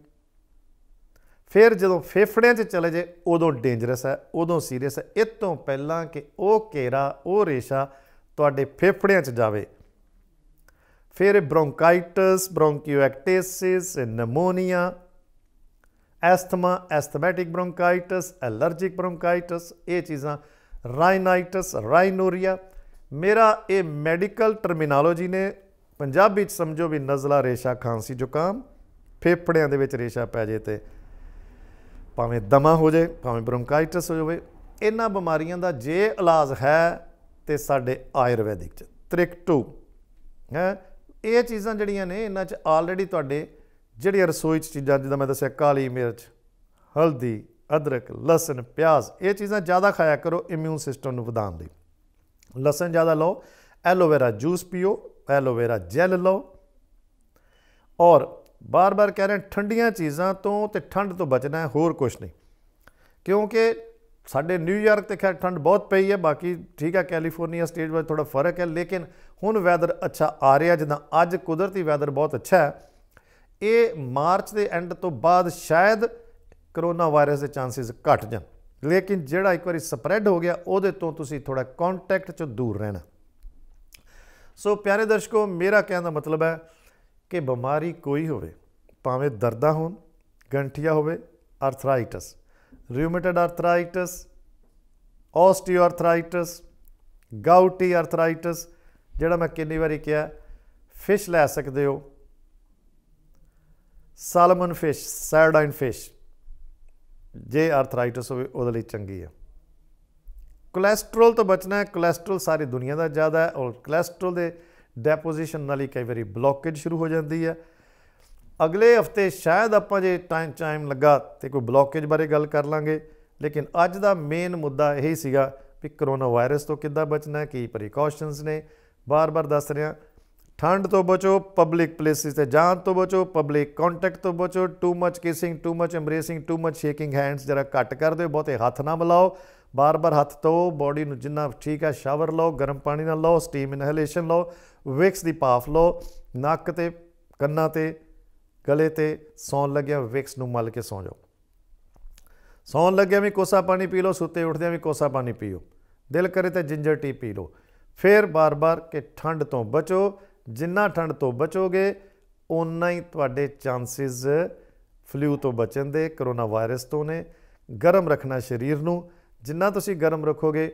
ਫਿਰ ਜਦੋਂ ਫੇਫੜਿਆਂ 'ਚ ਚਲੇ ਜੇ ਉਦੋਂ ਡੇਂਜਰਸ ਹੈ ਉਦੋਂ ਸੀਰੀਅਸ ਹੈ ਇਤੋਂ ਤੋਂ ਪਹਿਲਾਂ ਕਿ ਉਹ ਕੇਰਾ ਉਹ ਰੇਸ਼ਾ ਤੁਹਾਡੇ ਫੇਫੜਿਆਂ 'ਚ ਜਾਵੇ ਫਿਰ ਬ੍ਰੌਂਕਾਈਟਿਸ ਬ੍ਰੌਂਕੀਓਐਕਟੇਸਿਸ ਨਮੋਨੀਆ ਐਸਥਮਾ ਐਸਥਮੈਟਿਕ ਬ੍ਰੌਂਕਾਈਟਿਸ ਅਲਰਜਿਕ ਬ੍ਰੌਂਕਾਈਟਿਸ ਇਹ ਚੀਜ਼ਾਂ ਰਾਈਨਾਈਟਿਸ ਰਾਈਨੋਰੀਆ ਮੇਰਾ ਇਹ ਮੈਡੀਕਲ ਟਰਮੀਨੋਲੋਜੀ ਨੇ ਪੰਜਾਬੀ ਵਿੱਚ ਸਮਝੋ ਵੀ ਨਜ਼ਲਾ ਰੇਸ਼ਾ ਖਾਂਸੀ ਜ਼ੁਕਾਮ ਫੇਫੜਿਆਂ ਦੇ ਵਿੱਚ ਰੇਸ਼ਾ ਪੈ ਜੇ ਤੇ ਭਾਵੇਂ ਦਮਾ ਹੋ ਜਾਏ ਭਾਵੇਂ ਬ੍ਰੌਂਕਾਈਟਿਸ ਹੋ ਜਾਵੇ ਇਹਨਾਂ ਬਿਮਾਰੀਆਂ ਦਾ ਜੇ ਇਲਾਜ ਹੈ ਤੇ ਸਾਡੇ ਆਯੁਰਵੈਦਿਕ ਚ ਤ੍ਰਿਕਟੂ ਹੈ ਇਹ ਚੀਜ਼ਾਂ ਜਿਹੜੀਆਂ ਨੇ ਇਹਨਾਂ 'ਚ ਆਲਰੇਡੀ ਤੁਹਾਡੇ ਜਿਹੜੀਆਂ ਰਸੋਈ 'ਚ ਚੀਜ਼ਾਂ ਜਿੱਦਾਂ ਮੈਂ ਦੱਸਿਆ ਕਾਲੀ ਮਿਰਚ ਹਲਦੀ ਅਦਰਕ ਲਸਣ ਪਿਆਜ਼ ਇਹ ਚੀਜ਼ਾਂ ਜ਼ਿਆਦਾ ਖਾਇਆ ਕਰੋ ਇਮਿਊਨ ਸਿਸਟਮ ਨੂੰ ਵਧਾਉਣ ਲਈ ਲਸਣ ਜ਼ਿਆਦਾ ਲਓ ਐਲੋਵੇਰਾ ਜੂਸ ਪੀਓ ਐਲੋਵੇਰਾ ਜੈਲ ਲਓ ਔਰ ਬਾਰ-ਬਾਰ ਕਹਿ ਰਹੇ ਠੰਡੀਆਂ ਚੀਜ਼ਾਂ ਤੋਂ ਤੇ ਠੰਡ ਤੋਂ ਬਚਣਾ ਹੈ ਹੋਰ ਕੁਝ ਨਹੀਂ ਕਿਉਂਕਿ ਸਾਡੇ ਨਿਊਯਾਰਕ ਤੇ ਖੈਰ ਠੰਡ ਬਹੁਤ ਪਈ ਹੈ ਬਾਕੀ ਠੀਕ ਹੈ ਕੈਲੀਫੋਰਨੀਆ ਸਟੇਟ ਵਿੱਚ ਥੋੜਾ ਫਰਕ ਹੈ ਲੇਕਿਨ ਹੁਣ ਵੈਦਰ ਅੱਛਾ ਆ ਰਿਹਾ ਜਿੱਦਾਂ ਅੱਜ ਕੁਦਰਤੀ ਵੈਦਰ ਬਹੁਤ ਅੱਛਾ ਹੈ ਇਹ ਮਾਰਚ ਦੇ ਐਂਡ ਤੋਂ ਬਾਅਦ ਸ਼ਾਇਦ ਕਰੋਨਾ ਵਾਇਰਸ ਦੇ ਚਾਂਸਸ ਘਟ ਜਾਣ ਲੇਕਿਨ ਜਿਹੜਾ ਇੱਕ ਵਾਰੀ ਸਪਰੈਡ ਹੋ ਗਿਆ ਉਹਦੇ ਤੋਂ ਤੁਸੀਂ ਥੋੜਾ ਕੰਟੈਕਟ ਚੋਂ ਦੂਰ ਰਹਿਣਾ ਸੋ ਪਿਆਰੇ ਦਰਸ਼ਕੋ ਮੇਰਾ ਕਹਿਣ ਦਾ ਮਤਲਬ ਹੈ ਕਿ ਬਿਮਾਰੀ ਕੋਈ ਹੋਵੇ ਭਾਵੇਂ ਦਰਦਾਂ ਹੋਣ ਗੰਠੀਆ ਹੋਵੇ arthritis rheumatoid arthritis, osteoarthritis, gouty arthritis ਜਿਹੜਾ ਮੈਂ ਕਿੰਨੀ ਵਾਰੀ ਕਿਹਾ ਫਿਸ਼ ਲੈ ਸਕਦੇ ਹੋ ਸਾਲਮਨ ਫਿਸ਼ ਸਾਰਡਾਈਨ ਫਿਸ਼ ਜੇ ਆਰਥਰਾਈਟਿਸ ਹੋਵੇ ਉਹਦੇ ਲਈ ਚੰਗੀ ਹੈ ਕੋਲੇਸਟ੍ਰੋਲ ਤੋਂ ਬਚਣਾ ਹੈ ਕੋਲੇਸਟ੍ਰੋਲ ਸਾਰੀ ਦੁਨੀਆ ਦਾ ਜ਼ਿਆਦਾ ਹੈ ਔਰ ਕੋਲੇਸਟ੍ਰੋਲ ਦੇ ਡੈਪੋਜੀਸ਼ਨ ਨਾਲ ਹੀ ਕਈ ਵਾਰੀ ਬਲੌਕੇਜ ਸ਼ੁਰੂ ਹੋ ਜਾਂਦੀ ਹੈ ਅਗਲੇ ਹਫਤੇ ਸ਼ਾਇਦ ਆਪਾਂ ਜੇ ਟਾਈਮ ਟਾਈਮ ਲੱਗਾ ਤੇ ਕੋਈ ਬਲੌਕੇਜ ਬਾਰੇ ਗੱਲ ਕਰ ਲਾਂਗੇ ਲੇਕਿਨ ਅੱਜ ਦਾ ਮੇਨ ਮੁੱਦਾ ਇਹ ਸੀਗਾ ਕਿ ਕਰੋਨਾ ਵਾਇਰਸ ਤੋਂ ਕਿੱਦਾਂ ਬਚਣਾ ਕੀ ਪ੍ਰੀਕਾਸ਼ਨਸ ਨੇ ਬਾਰ-ਬਾਰ ਦੱਸ ਰਿਹਾ ਠੰਡ ਤੋਂ ਬਚੋ ਪਬਲਿਕ ਪਲੇਸਿਸ ਤੇ ਜਾਣ ਤੋਂ ਬਚੋ ਪਬਲਿਕ ਕੰਟੈਕਟ ਤੋਂ ਬਚੋ too much kissing too much embracing too much shaking hands ਜਰਾ ਘੱਟ ਕਰ ਦਿਓ ਬਹੁਤੇ ਹੱਥ ਨਾ ਮਿਲਾਓ ਬਾਰ-ਬਾਰ ਹੱਥ ਧੋ ਬਾਡੀ ਨੂੰ ਜਿੰਨਾ ਠੀਕ ਹੈ ਸ਼ਾਵਰ ਲਓ ਗਰਮ ਪਾਣੀ ਨਾਲ ਲਓ ਸਟੀਮ ਇਨਹੇਲੇਸ਼ਨ ਲਓ ਵਿਕਸ ਦੀ ਪਾਫ ਲਓ ਨੱਕ ਤੇ ਕੰਨਾਂ ਤੇ ਗਲੇ ਤੇ ਸੌਣ ਲੱਗਿਆ ਵਿਕਸ ਨੂੰ ਮਲ ਕੇ ਸੌ ਜਾਓ ਸੌਣ ਲੱਗਿਆ ਵੀ ਕੋਸਾ ਪਾਣੀ ਪੀ ਲਓ ਸੁੱਤੇ ਉੱਠਦਿਆਂ ਵੀ ਕੋਸਾ ਪਾਣੀ ਪੀਓ ਦਿਲ ਕਰੇ ਤਾਂ ਜਿੰਜਰ ਟੀ ਪੀ ਲਓ ਫੇਰ ਬਾਰ-ਬਾਰ ਕਿ ਠੰਡ ਤੋਂ ਬਚੋ ਜਿੰਨਾ ਠੰਡ ਤੋਂ ਬਚੋਗੇ ਉਨਾ ਹੀ ਤੁਹਾਡੇ ਚਾਂਸਸ ਫਲੂ ਤੋਂ ਬਚਣ ਦੇ ਕਰੋਨਾ ਵਾਇਰਸ ਤੋਂ ਨੇ ਗਰਮ ਰੱਖਣਾ ਸਰੀਰ ਨੂੰ ਜਿੰਨਾ ਤੁਸੀਂ ਗਰਮ ਰੱਖੋਗੇ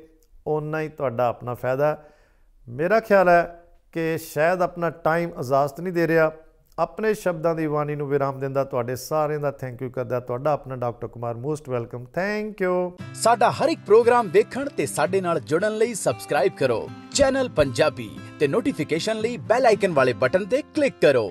ਉਨਾ ਹੀ ਤੁਹਾਡਾ ਆਪਣਾ ਫਾਇਦਾ ਮੇਰਾ ਖਿਆਲ ਹੈ ਕਿ ਸ਼ਾਇਦ ਆਪਣਾ ਟਾਈਮ ਇਜਾਜ਼ਤ ਨਹੀਂ ਦੇ ਰਿਹਾ ਆਪਣੇ ਸ਼ਬਦਾਂ ਦੀ ਬਾਣੀ ਨੂੰ ਵਿਰਾਮ ਦਿੰਦਾ ਤੁਹਾਡੇ ਸਾਰਿਆਂ ਦਾ ਥੈਂਕ ਯੂ ਕਰਦਾ ਤੁਹਾਡਾ ਆਪਣਾ doctor Kumar most welcome thank you ਸਾਡਾ ਹਰ ਇੱਕ ਪ੍ਰੋਗਰਾਮ ਦੇਖਣ ਤੇ ਸਾਡੇ ਨਾਲ ਜੁੜਨ ਲਈ ਸਬਸਕ੍ਰਾਈਬ ਕਰੋ ਚੈਨਲ ਪੰਜਾਬੀ ਤੇ ਨੋਟੀਫਿਕੇਸ਼ਨ ਲਈ ਬੈਲ ਆਈਕਨ ਵਾਲੇ ਬਟਨ ਤੇ ਕਲਿੱਕ ਕਰੋ